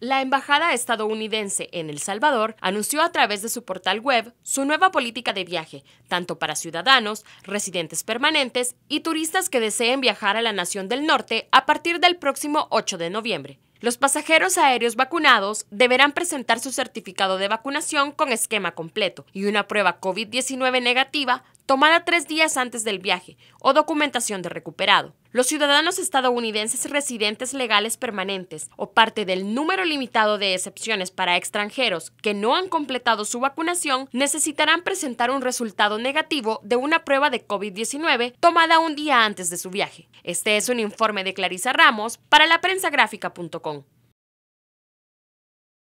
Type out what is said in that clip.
La Embajada estadounidense en El Salvador anunció a través de su portal web su nueva política de viaje, tanto para ciudadanos, residentes permanentes y turistas que deseen viajar a la Nación del Norte a partir del próximo 8 de noviembre. Los pasajeros aéreos vacunados deberán presentar su certificado de vacunación con esquema completo y una prueba COVID-19 negativa tomada tres días antes del viaje o documentación de recuperado. Los ciudadanos estadounidenses residentes legales permanentes o parte del número limitado de excepciones para extranjeros que no han completado su vacunación necesitarán presentar un resultado negativo de una prueba de COVID-19 tomada un día antes de su viaje. Este es un informe de Clarisa Ramos para la